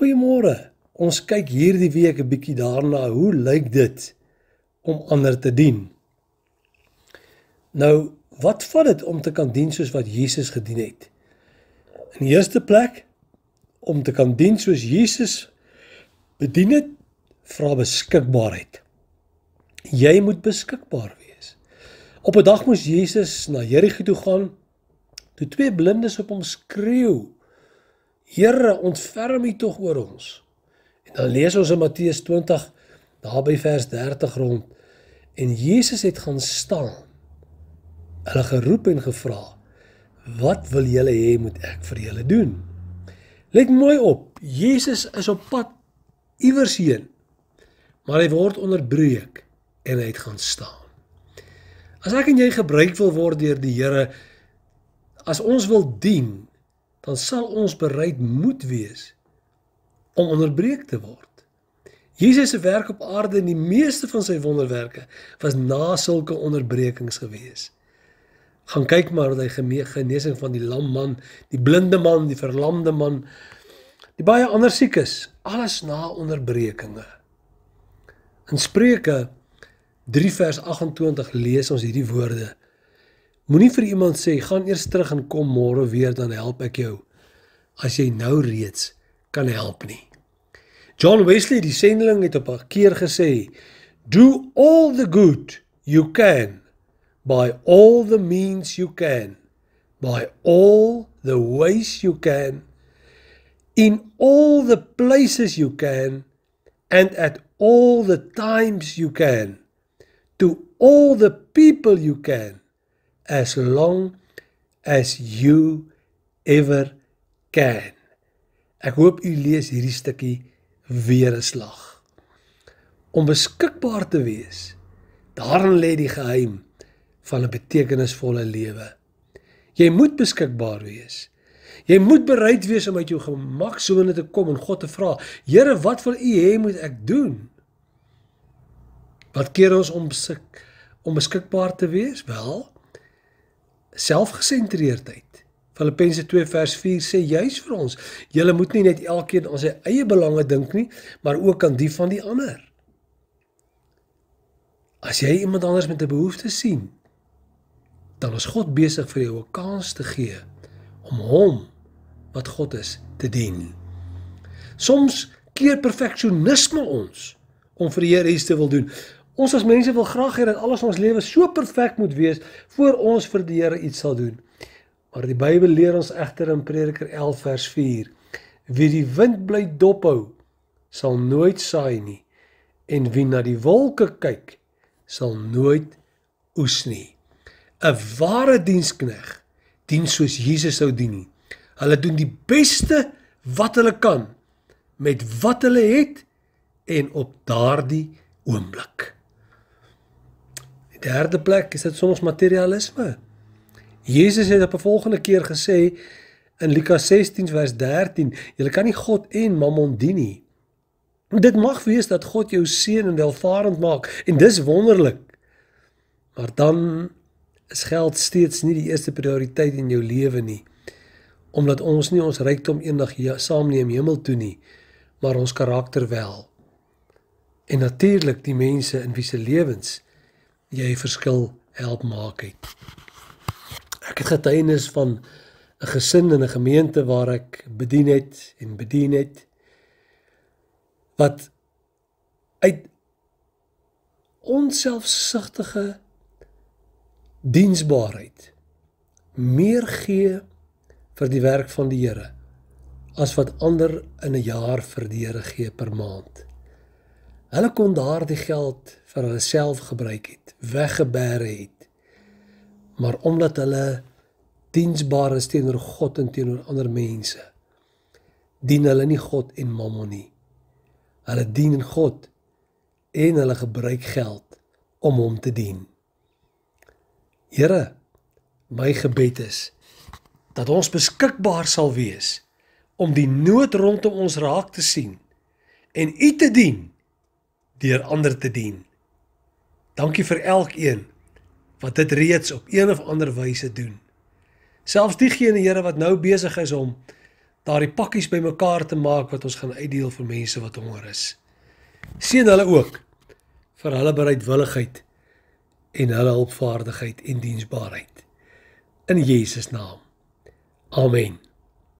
Goeiemôre. Ons kyk hierdie week 'n bietjie daarna hoe lyk dit om ander te dien. Nou, wat vat dit om te kan dien soos wat Jesus gedien het? In die eerste plek om te kan dien soos Jesus bedien het, vra beskikbaarheid. Jy moet beskikbaar wees. Op 'n dag moes Jesus na Jerigo toe gaan toe twee blindes op hom skreeu Here, ontferm U tog oor ons. En dan lees ons in Matteus 20 daar by vers 30 rond en Jesus het gaan staan. Hulle geroep en gevra: "Wat wil julle hê moet ek vir julle doen?" Let mooi op, Jesus is op pad iewers heen. Maar hy word onderbreek en hy het gaan staan. As ek en jy gebruik wil word deur die Here, as ons wil dien, dan sal ons bereid moet wees om onderbreek te word. Jesus se werk op aarde en die meeste van sy wonderwerke was na sulke onderbrekings gewees. Gaan kyk maar hoe hy genesing van die lam man, die blinde man, die verlamde man, die baie ander siekes, alles na onderbrekings. In Spreuke 3 vers 28 lees ons hierdie woorde: Moenie vir iemand sê gaan eers terug en kom môre weer dan help ek jou as jy nou reeds kan help nie. John Wesley die sendeling het op 'n keer gesê do all the good you can by all the means you can by all the ways you can in all the places you can and at all the times you can to all the people you can as long as you ever can. Ek hoop u lees hierdie stukkie weer 'n slag. Om beskikbaar te wees, daarin lê die geheim van 'n betekenisvolle lewe. Jy moet beskikbaar wees. Jy moet bereid wees om uit jou gemak sone te kom en God te vra: "Here, wat wil U hê moet ek doen?" Wat keer ons om besik om beskikbaar te wees? Wel, selfgesentreerdheid. Filippense 2 vers 4 sê juis vir ons, julle moet nie net elkeen aan sy eie belange dink nie, maar ook aan die van die ander. As jy iemand anders met 'n behoefte sien, dan is God besig vir jou 'n kans te gee om hom wat God is te dien. Soms keer perfeksionisme ons om vir die Here iets te wil doen, Ons as mense wil graag hê dat alles in ons lewe so perfek moet wees voor ons vir die Here iets sal doen. Maar die Bybel leer ons egter in Prediker 11 vers 4: Wie die wind bly dophou, sal nooit saai nie en wie na die wolke kyk, sal nooit oes nie. 'n Ware dienskneg dien soos Jesus sou dien. Hulle doen die beste wat hulle kan met wat hulle het en op daardie oomblik derde plek is dit soms materialisme. Jesus het op 'n volgende keer gesê in Lukas 16 vers 13, julle kan nie God en Mammon dien nie. Dit mag wees dat God jou seën en welvarend maak en dis wonderlik. Maar dan is geld steeds nie die eerste prioriteit in jou lewe nie. Omdat ons nie ons rykdom eendag ja, saamneem hemel toe nie, maar ons karakter wel. En natuurlik die mense in wie se lewens jy 'n verskil help maak het. Ek het getuienis van 'n gesin in 'n gemeente waar ek bedien het en bedien het wat uit onselfsugtige diensbaarheid meer gee vir die werk van die Here as wat ander in 'n jaar vir die Here gee per maand. Hulle kon daardie geld vir hulself gebruik het, weggebêre het. Maar omdat hulle diensbaar is teenoor God en teenoor ander mense, dien hulle nie God en Mammon nie. Hulle dien God en hulle gebruik geld om hom te dien. Here, my gebed is dat ons beskikbaar sal wees om die nood rondom ons raak te sien en U te dien deur ander te dien. Dankie vir elkeen wat dit reeds op een of ander wyse doen. Selfs diegene Here wat nou besig is om daardie pakkies bymekaar te maak wat ons gaan uitdeel vir mense wat honger is. Seën hulle ook vir hulle bereidwilligheid en hulle hulpvaardigheid en diensbaarheid. In Jesus naam. Amen.